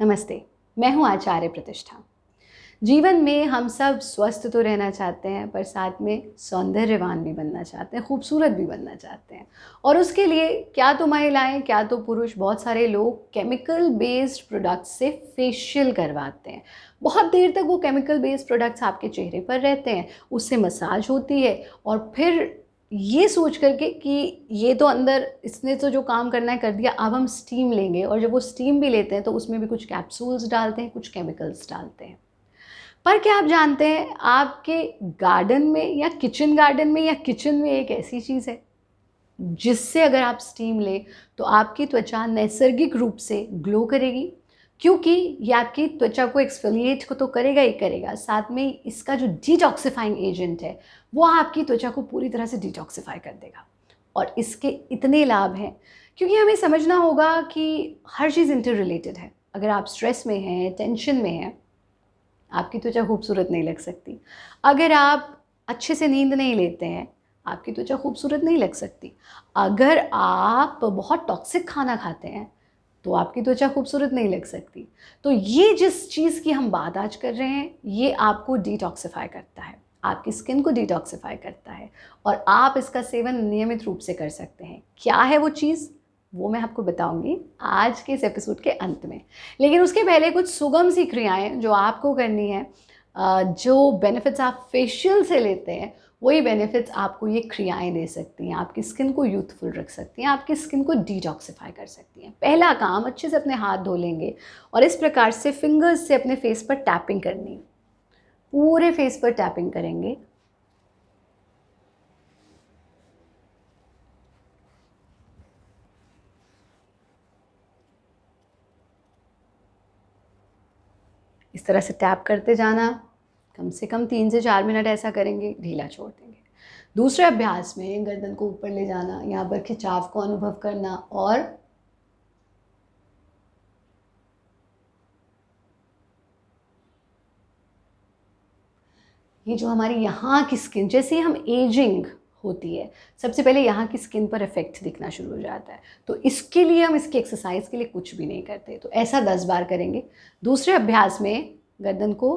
नमस्ते मैं हूं आचार्य प्रतिष्ठा जीवन में हम सब स्वस्थ तो रहना चाहते हैं पर साथ में सौंदर्यवान भी बनना चाहते हैं खूबसूरत भी बनना चाहते हैं और उसके लिए क्या तो महिलाएं क्या तो पुरुष बहुत सारे लोग केमिकल बेस्ड प्रोडक्ट्स से फेशियल करवाते हैं बहुत देर तक वो केमिकल बेस्ड प्रोडक्ट्स आपके चेहरे पर रहते हैं उससे मसाज होती है और फिर ये सोच करके कि ये तो अंदर इसने तो जो काम करना है कर दिया अब हम स्टीम लेंगे और जब वो स्टीम भी लेते हैं तो उसमें भी कुछ कैप्सूल्स डालते हैं कुछ केमिकल्स डालते हैं पर क्या आप जानते हैं आपके गार्डन में या किचन गार्डन में या किचन में एक ऐसी चीज़ है जिससे अगर आप स्टीम लें तो आपकी त्वचा नैसर्गिक रूप से ग्लो करेगी क्योंकि ये आपकी त्वचा को एक्सफोलिएट को तो करेगा ही करेगा साथ में इसका जो डिटॉक्सिफाइंग एजेंट है वो आपकी त्वचा को पूरी तरह से डिटॉक्सिफाई कर देगा और इसके इतने लाभ हैं क्योंकि हमें समझना होगा कि हर चीज़ इंटर रिलेटेड है अगर आप स्ट्रेस में हैं टेंशन में हैं आपकी त्वचा खूबसूरत नहीं लग सकती अगर आप अच्छे से नींद नहीं लेते हैं आपकी त्वचा खूबसूरत नहीं लग सकती अगर आप बहुत टॉक्सिक खाना खाते हैं तो आपकी त्वचा खूबसूरत नहीं लग सकती तो ये जिस चीज़ की हम बात आज कर रहे हैं ये आपको डिटॉक्सिफाई करता है आपकी स्किन को डिटॉक्सिफाई करता है और आप इसका सेवन नियमित रूप से कर सकते हैं क्या है वो चीज़ वो मैं आपको बताऊंगी आज के इस एपिसोड के अंत में लेकिन उसके पहले कुछ सुगम सी क्रियाएं जो आपको करनी है जो बेनिफिट्स आप फेशियल से लेते हैं वही बेनिफिट्स आपको ये क्रियाएं दे सकती हैं आपकी स्किन को यूथफुल रख सकती हैं आपकी स्किन को डिटॉक्सिफाई कर सकती हैं पहला काम अच्छे से अपने हाथ धो लेंगे और इस प्रकार से फिंगर्स से अपने फेस पर टैपिंग करनी पूरे फेस पर टैपिंग करेंगे इस तरह से टैप करते जाना कम से कम तीन से चार मिनट ऐसा करेंगे ढीला छोड़ देंगे दूसरे अभ्यास में गर्दन को ऊपर ले जाना यहाँ पर खिंचाव को अनुभव करना और ये जो हमारी यहाँ की स्किन जैसे हम एजिंग होती है सबसे पहले यहाँ की स्किन पर इफेक्ट दिखना शुरू हो जाता है तो इसके लिए हम इसकी एक्सरसाइज के लिए कुछ भी नहीं करते तो ऐसा दस बार करेंगे दूसरे अभ्यास में गर्दन को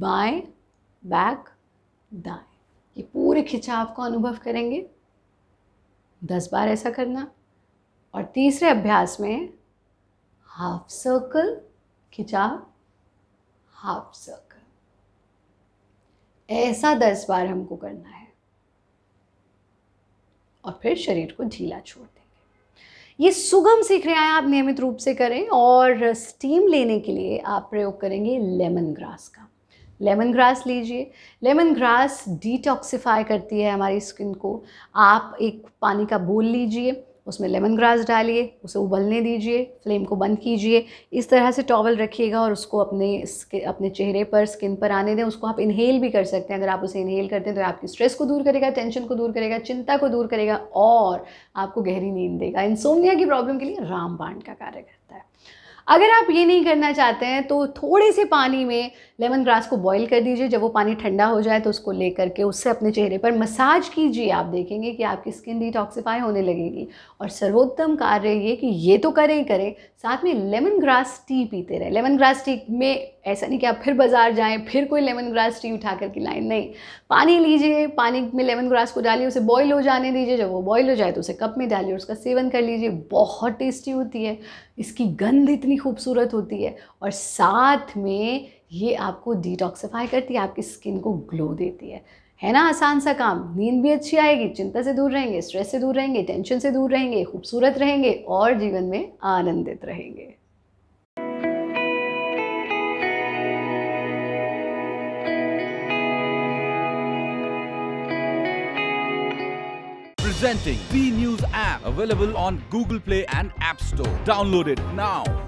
बाएं बैक दाएं ये पूरे खिंचाव को अनुभव करेंगे दस बार ऐसा करना और तीसरे अभ्यास में हाफ सर्कल खिंचाव हाफ सर्कल ऐसा दस बार हमको करना है और फिर शरीर को ढीला छोड़ देंगे ये सुगम रहे हैं आप नियमित रूप से करें और स्टीम लेने के लिए आप प्रयोग करेंगे लेमन ग्रास का लेमन ग्रास लीजिए लेमन ग्रास डिटॉक्सीफाई करती है हमारी स्किन को आप एक पानी का बोल लीजिए उसमें लेमन ग्रास डालिए उसे उबलने दीजिए फ्लेम को बंद कीजिए इस तरह से टॉवल रखिएगा और उसको अपने अपने चेहरे पर स्किन पर आने दें उसको आप इनहेल भी कर सकते हैं अगर आप उसे इनहेल करते हैं तो आपकी स्ट्रेस को दूर करेगा टेंशन को दूर करेगा चिंता को दूर करेगा और आपको गहरी नींद देगा इंसोमिया की प्रॉब्लम के लिए रामबाण का कार्य करता है अगर आप ये नहीं करना चाहते हैं तो थोड़े से पानी में लेमन ग्रास को बॉईल कर दीजिए जब वो पानी ठंडा हो जाए तो उसको लेकर के उससे अपने चेहरे पर मसाज कीजिए आप देखेंगे कि आपकी स्किन डिटॉक्सीफाई होने लगेगी और सर्वोत्तम कार्य ये कि ये तो करें ही करें साथ में लेमन ग्रास टी पीते रहें लेमन ग्रास टी में ऐसा नहीं कि आप फिर बाज़ार जाएं फिर कोई लेमन ग्रास टी उठा कर की नहीं पानी लीजिए पानी में लेमन ग्रास को डालिए उसे बॉईल हो जाने दीजिए जब वो बॉईल हो जाए तो उसे कप में डालिए उसका सेवन कर लीजिए बहुत टेस्टी होती है इसकी गंध इतनी खूबसूरत होती है और साथ में ये आपको डिटॉक्सिफाई करती है आपकी स्किन को ग्लो देती है है ना आसान सा काम नींद भी अच्छी आएगी चिंता से दूर रहेंगे स्ट्रेस से दूर रहेंगे टेंशन से दूर रहेंगे खूबसूरत रहेंगे और जीवन में आनंदित रहेंगे Presenting B News app available on Google Play and App Store. Download it now.